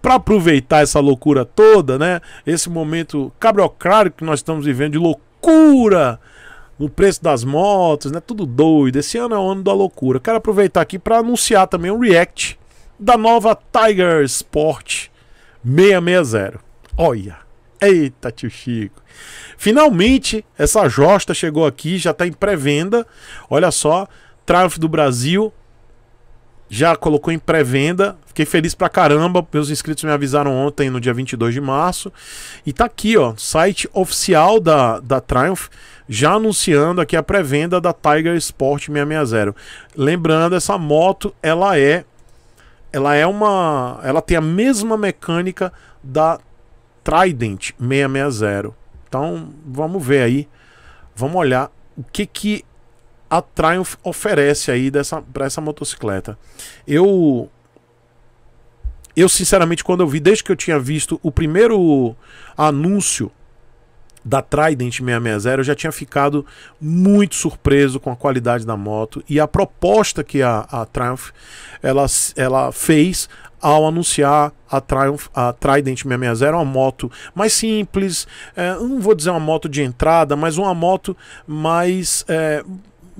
para aproveitar essa loucura toda, né? Esse momento cabrocrário que nós estamos vivendo de loucura no preço das motos, né? Tudo doido. Esse ano é o ano da loucura. Quero aproveitar aqui para anunciar também um react da nova Tiger Sport 660. Olha. Eita, tio Chico. Finalmente, essa josta chegou aqui, já está em pré-venda. Olha só, Triumph do Brasil, já colocou em pré-venda. Fiquei feliz pra caramba. Meus inscritos me avisaram ontem, no dia 22 de março. E tá aqui, ó, site oficial da, da Triumph, já anunciando aqui a pré-venda da Tiger Sport 660. Lembrando, essa moto, ela é ela é uma, ela tem a mesma mecânica da Trident 660. Então, vamos ver aí. Vamos olhar o que que a Triumph oferece aí dessa para essa motocicleta. Eu eu sinceramente quando eu vi, desde que eu tinha visto o primeiro anúncio da Trident 660, eu já tinha ficado muito surpreso com a qualidade da moto e a proposta que a, a Triumph ela, ela fez ao anunciar a, Triumph, a Trident 660, uma moto mais simples, é, não vou dizer uma moto de entrada, mas uma moto mais é,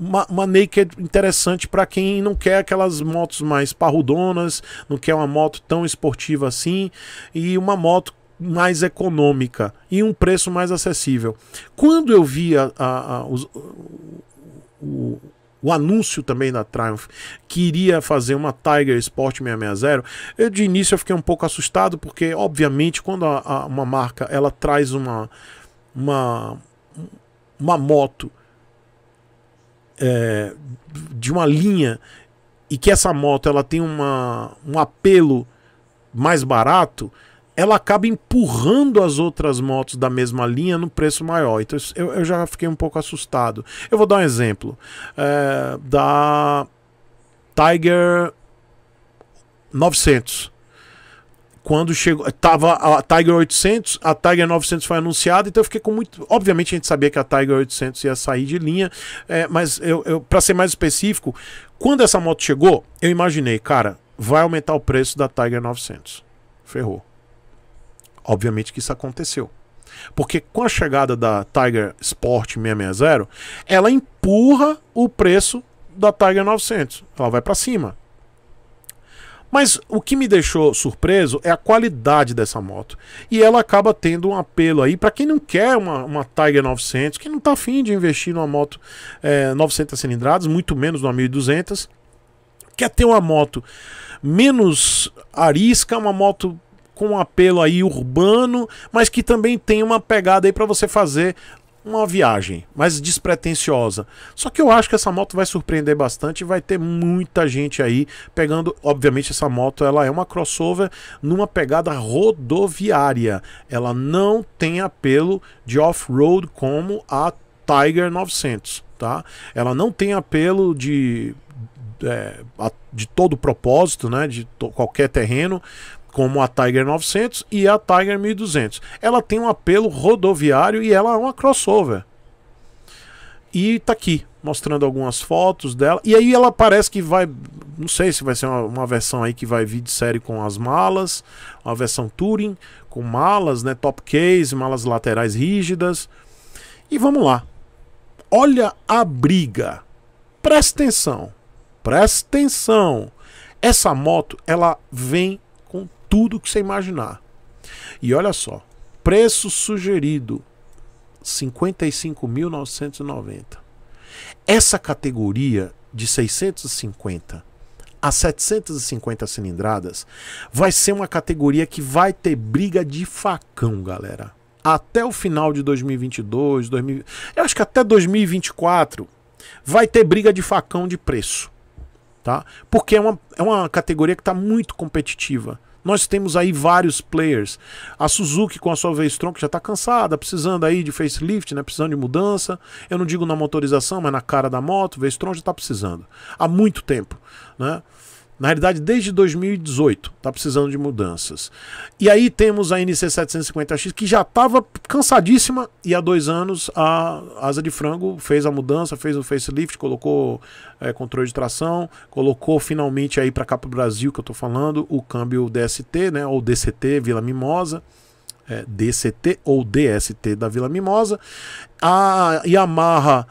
uma, uma naked interessante para quem não quer aquelas motos mais parrudonas, não quer uma moto tão esportiva assim, e uma moto mais econômica e um preço mais acessível. Quando eu vi a, a, a os, o, o anúncio também da Triumph que iria fazer uma Tiger Sport 660, eu de início eu fiquei um pouco assustado porque obviamente quando a, a, uma marca ela traz uma uma, uma moto é, de uma linha e que essa moto ela tem uma, um apelo mais barato, ela acaba empurrando as outras motos da mesma linha no preço maior. Então eu, eu já fiquei um pouco assustado. Eu vou dar um exemplo é, da Tiger 900 quando chegou, tava a Tiger 800, a Tiger 900 foi anunciada, então eu fiquei com muito, obviamente a gente sabia que a Tiger 800 ia sair de linha, é, mas eu, eu para ser mais específico, quando essa moto chegou, eu imaginei, cara, vai aumentar o preço da Tiger 900. Ferrou. Obviamente que isso aconteceu. Porque com a chegada da Tiger Sport 660, ela empurra o preço da Tiger 900. Ela vai para cima. Mas o que me deixou surpreso é a qualidade dessa moto. E ela acaba tendo um apelo aí para quem não quer uma, uma Tiger 900, que não está afim de investir numa moto é, eh, 900 cilindradas, muito menos numa 1200, quer ter uma moto menos arisca, uma moto com um apelo aí urbano, mas que também tem uma pegada aí para você fazer uma viagem, mas despretensiosa. Só que eu acho que essa moto vai surpreender bastante e vai ter muita gente aí pegando. Obviamente, essa moto ela é uma crossover numa pegada rodoviária. Ela não tem apelo de off-road como a Tiger 900, tá? Ela não tem apelo de é, de todo propósito, né, de qualquer terreno, como a Tiger 900 e a Tiger 1200. Ela tem um apelo rodoviário e ela é uma crossover. E tá aqui, mostrando algumas fotos dela. E aí ela parece que vai. Não sei se vai ser uma, uma, versão aí que vai vir de série com as malas. Uma versão Touring com malas, né? Top case, malas laterais rígidas. E vamos lá. Olha a briga. Presta atenção. Presta atenção. Essa moto, ela vem tudo que você imaginar. E olha só, preço sugerido 55.990. Essa categoria de 650 a 750 cilindradas vai ser uma categoria que vai ter briga de facão, galera. Até o final de 2022, 2000, eu acho que até 2024 vai ter briga de facão de preço, tá? Porque é uma, é uma categoria que está muito competitiva. Nós temos aí vários players. A Suzuki com a sua V-Strom que já está cansada, precisando aí de facelift, né? precisando de mudança. Eu não digo na motorização, mas na cara da moto, V-Strom já está precisando. Há muito tempo. Né? Na realidade, desde 2018 está precisando de mudanças. E aí temos a NC750X, que já estava cansadíssima e há dois anos a Asa de Frango fez a mudança, fez o facelift, colocou é, controle de tração, colocou finalmente aí para cá para o Brasil, que eu estou falando, o câmbio DST, né, ou DCT, Vila Mimosa. É, eh, DCT ou DST da Vila Mimosa. A Yamaha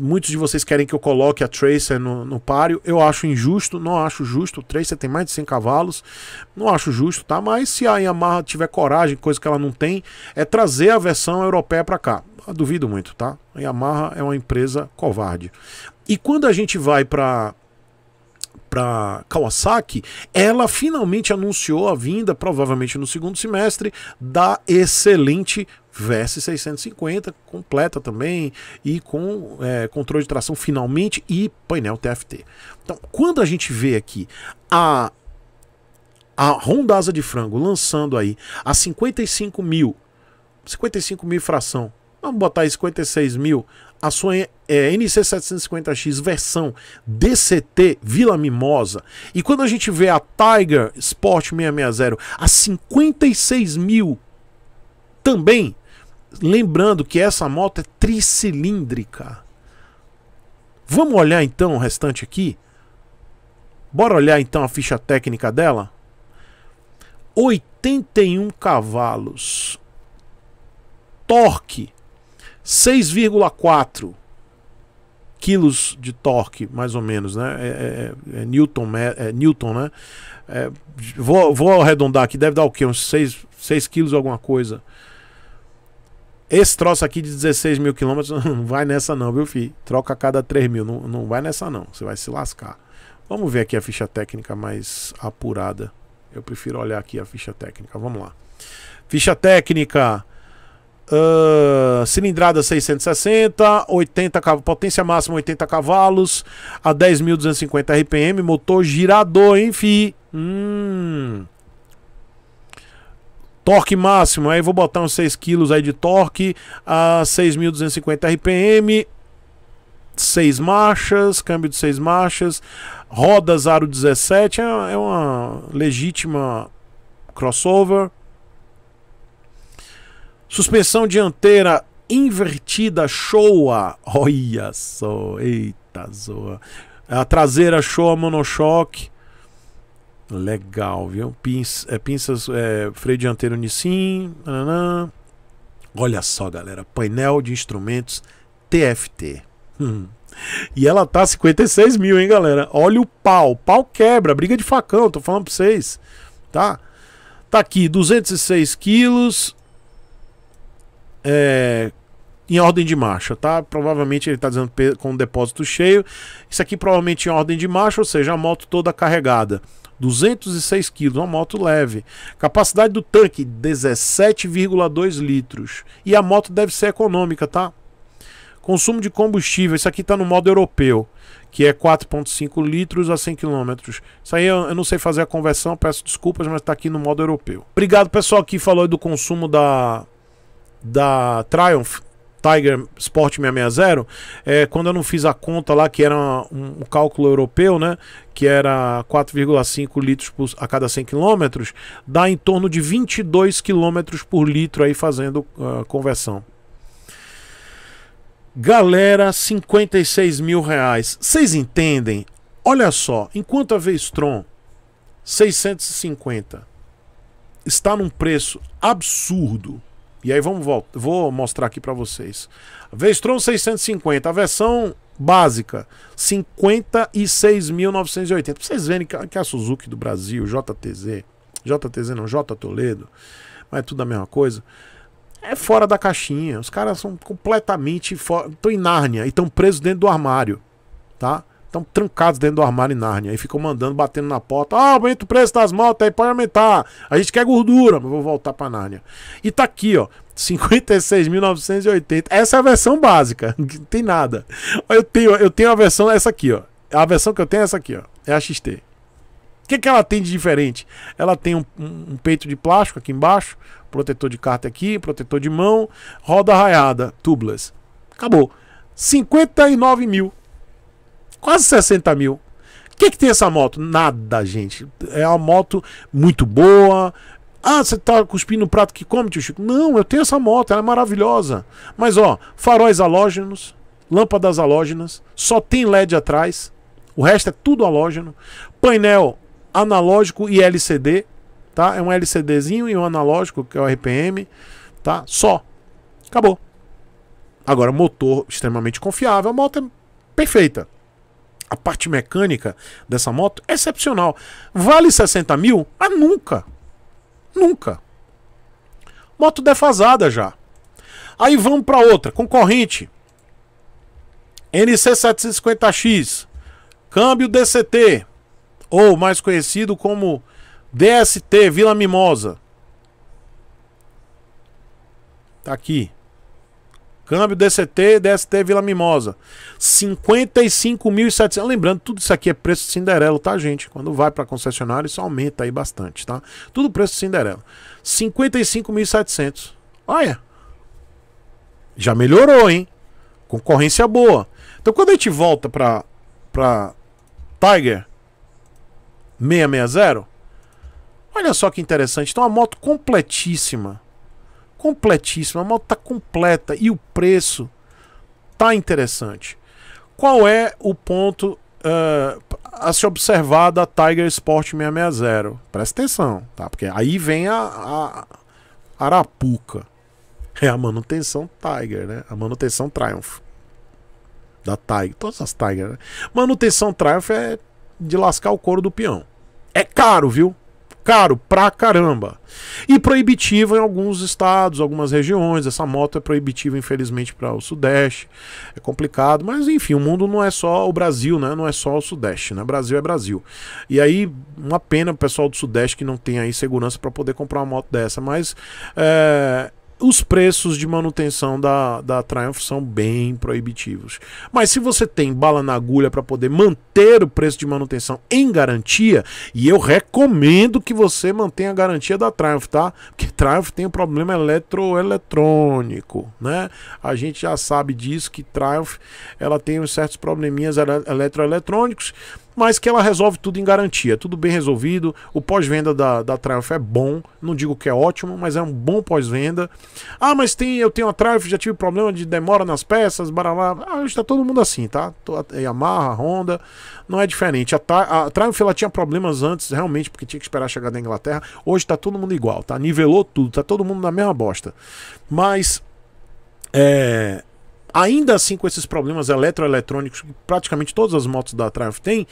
Muitos de vocês querem que eu coloque a Tracer no, no páreo. Eu acho injusto, não acho justo. O Tracer tem mais de 100 cavalos, não acho justo, tá? Mas se a Yamaha tiver coragem, coisa que ela não tem, é trazer a versão europeia para cá. Eu duvido muito, tá? A Yamaha é uma empresa covarde. E quando a gente vai para para Kawasaki, ela finalmente anunciou a vinda, provavelmente no segundo semestre, da excelente VS 650 completa também e com é, controle de tração finalmente e painel TFT. Então, quando a gente vê aqui a a Honda Asa de Frango lançando aí a 55 mil, 55 mil fração, vamos botar aí 56 mil, a sua é, NC750X versão DCT Vila Mimosa. E quando a gente vê a Tiger Sport 660 a 56 mil também, Lembrando que essa moto é tricilíndrica. Vamos olhar então o restante aqui? Bora olhar então a ficha técnica dela? 81 cavalos. Torque 6,4 quilos de torque, mais ou menos, né? É, é, é, é Newton, é, Newton, né? É, vou, vou arredondar aqui, deve dar o quê? Uns 6, 6 quilos alguma coisa. Esse troço aqui de 16 mil quilômetros não vai nessa não, viu, fi? Troca a cada 3 mil, não, não vai nessa não, você vai se lascar. Vamos ver aqui a ficha técnica mais apurada. Eu prefiro olhar aqui a ficha técnica, vamos lá. Ficha técnica, Uh, cilindrada 660, 80 potência máxima 80 cavalos, a 10.250 RPM, motor girador, enfim. Hum. Torque máximo, aí vou botar uns 6 kg aí de torque a 6.250 RPM, 6 marchas, câmbio de 6 marchas, rodas aro 17, é uma legítima crossover. Suspensão dianteira invertida Showa. Olha só, eita zoa. A traseira Showa monochoque. Legal, viu? é, pinças, é, freio dianteiro Nissin. Nananã. Olha só, galera. Painel de instrumentos TFT. Hum. E ela tá 56 mil, hein, galera? Olha o pau. Pau quebra. Briga de facão, tô falando pra vocês. Tá? Tá aqui, 206 quilos. É, em ordem de marcha, tá? Provavelmente ele tá dizendo com o depósito cheio. Isso aqui provavelmente em ordem de marcha, ou seja, a moto toda carregada. 206 quilos, uma moto leve. Capacidade do tanque 17,2 litros. E a moto deve ser econômica, tá? Consumo de combustível, isso aqui está no modo europeu, que é 4,5 litros a 100 km. Isso aí eu, eu, não sei fazer a conversão, peço desculpas, mas está aqui no modo europeu. Obrigado pessoal que falou do consumo da, da Triumph. Tiger Sport 660, é, quando eu não fiz a conta lá, que era um, um cálculo europeu, né? Que era 4,5 litros por, a cada 100 km, dá em torno de 22 km por litro aí fazendo uh, conversão. Galera, 56 mil reais. Vocês entendem? Olha só, enquanto a Vestron 650 está num preço absurdo e aí vamos voltar, vou mostrar aqui para vocês. Vestron 650, a versão básica, 56.980. Pra vocês verem que é a Suzuki do Brasil, JTZ, JTZ não, J Toledo, mas é tudo a mesma coisa. É fora da caixinha. Os caras são completamente fora, estão em Nárnia e estão presos dentro do armário, tá? Estão trancados dentro do armário em Nárnia. Aí ficam mandando, batendo na porta. Ah, aumenta o preço das motos aí, pode aumentar. A gente quer gordura, mas vou voltar pra Nárnia. E tá aqui, ó. 56.980. Essa é a versão básica. Não tem nada. Eu tenho, eu tenho a versão, essa aqui, ó. A versão que eu tenho é essa aqui, ó. É a XT. O que, que ela tem de diferente? Ela tem um, um, um, peito de plástico aqui embaixo, protetor de carta aqui, protetor de mão, roda raiada, tubeless. Acabou. 59 mil. Quase 60 mil. O que, que tem essa moto? Nada, gente. É uma moto muito boa. Ah, você tá cuspindo o prato que come, tio Chico? Não, eu tenho essa moto, ela é maravilhosa. Mas ó, faróis halógenos, lâmpadas halógenas, só tem LED atrás. O resto é tudo halógeno. Painel analógico e LCD, tá? É um LCDzinho e um analógico, que é o RPM, tá? Só. Acabou. Agora, motor extremamente confiável, a moto é perfeita a parte mecânica dessa moto é excepcional. Vale 60 mil? Ah, nunca. Nunca. Moto defasada já. Aí vamos para outra, concorrente. NC750X. Câmbio DCT. Ou mais conhecido como DST Vila Mimosa. Tá aqui. Câmbio DCT, DST Vila Mimosa. 55.700. Lembrando, tudo isso aqui é preço de Cinderela, tá, gente? Quando vai para concessionária, isso aumenta aí bastante, tá? Tudo preço de Cinderela. 55.700. Olha. Já melhorou, hein? Concorrência boa. Então, quando a gente volta para para Tiger 660, olha só que interessante. Então, uma moto completíssima completíssima, a moto tá completa e o preço tá interessante. Qual é o ponto uh, a se observar da Tiger Sport 660? Presta atenção, tá? Porque aí vem a, a Arapuca. É a manutenção Tiger, né? A manutenção Triumph. Da Tiger. Todas as Tiger, né? Manutenção Triumph é de lascar o couro do peão. É caro, viu? caro pra caramba. E proibitiva em alguns estados, algumas regiões. Essa moto é proibitiva, infelizmente, para o Sudeste. É complicado, mas enfim, o mundo não é só o Brasil, né? Não é só o Sudeste, né? Brasil é Brasil. E aí, uma pena o pessoal do Sudeste que não tem aí segurança para poder comprar uma moto dessa. Mas é, os preços de manutenção da, da Triumph são bem proibitivos. Mas se você tem bala na agulha para poder manter o preço de manutenção em garantia, e eu recomendo que você mantenha a garantia da Triumph, tá? Porque Triumph tem um problema eletroeletrônico, né? A gente já sabe disso que Triumph ela tem uns certos probleminhas eletroeletrônicos mas que ela resolve tudo em garantia. Tudo bem resolvido. O pós-venda da, da Triumph é bom. Não digo que é ótimo, mas é um bom pós-venda. Ah, mas tem, eu tenho a Triumph, já tive problema de demora nas peças, baralá. Ah, está todo mundo assim, tá? A Yamaha, Honda, não é diferente. A, a Triumph ela tinha problemas antes, realmente, porque tinha que esperar chegar da Inglaterra. Hoje está todo mundo igual, tá? Nivelou tudo, tá todo mundo na mesma bosta. Mas. É, ainda assim com esses problemas eletroeletrônicos que praticamente todas as motos da Triumph têm,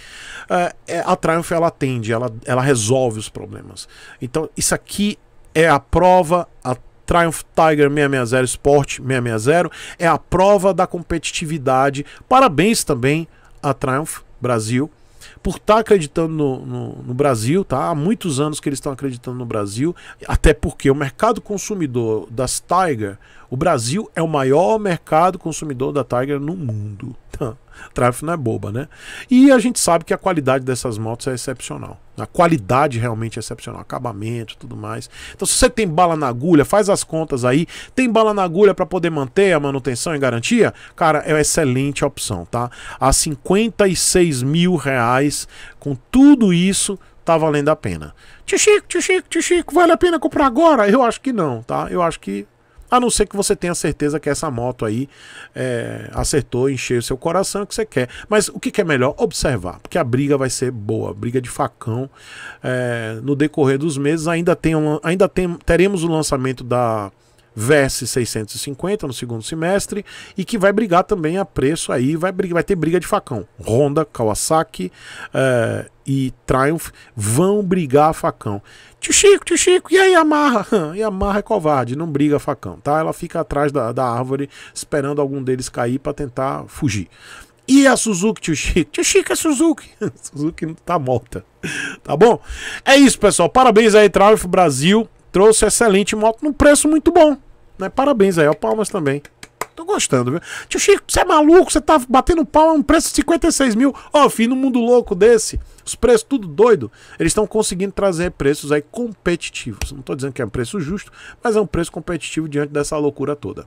é, é, a Triumph ela atende, ela, ela resolve os problemas. Então isso aqui é a prova, a Triumph Tiger 660 Sport 660 é a prova da competitividade. Parabéns também a Triumph Brasil por estar tá acreditando no, no, no, Brasil, tá? Há muitos anos que eles estão acreditando no Brasil, até porque o mercado consumidor das Tiger o Brasil é o maior mercado consumidor da Tiger no mundo. Tráfico não é boba, né? E a gente sabe que a qualidade dessas motos é excepcional. A qualidade realmente é excepcional, acabamento, tudo mais. Então, se você tem bala na agulha, faz as contas aí. Tem bala na agulha para poder manter a manutenção e garantia? Cara, é uma excelente opção, tá? A 56 mil reais, com tudo isso, tá valendo a pena. Tio Chico, tio Chico, tio Chico, vale a pena comprar agora? Eu acho que não, tá? Eu acho que a não ser que você tenha certeza que essa moto aí é, acertou, encheu seu coração, o que você quer. Mas o que, que, é melhor? Observar, porque a briga vai ser boa, briga de facão. É, no decorrer dos meses, ainda, tem um, ainda tem, teremos o lançamento da VS 650 no segundo semestre e que vai brigar também a preço aí, vai, vai ter briga de facão. Honda, Kawasaki uh, e Triumph vão brigar a facão. Tio Chico, tio Chico, e a Yamaha? Yamaha é covarde, não briga a facão, tá? Ela fica atrás da, da árvore esperando algum deles cair para tentar fugir. E a Suzuki, tio Chico? Tio Chico é Suzuki. Suzuki tá morta. Tá bom? É isso, pessoal. Parabéns aí, Triumph Brasil. Trouxe excelente moto num preço muito bom. Né? Parabéns aí, ó, palmas também. Tô gostando, viu? Tio Chico, você é maluco? Você tá batendo pau a um preço de 56 mil. Ó, oh, filho, mundo louco desse, os preços tudo doido, eles estão conseguindo trazer preços aí competitivos. Não tô dizendo que é um preço justo, mas é um preço competitivo diante dessa loucura toda.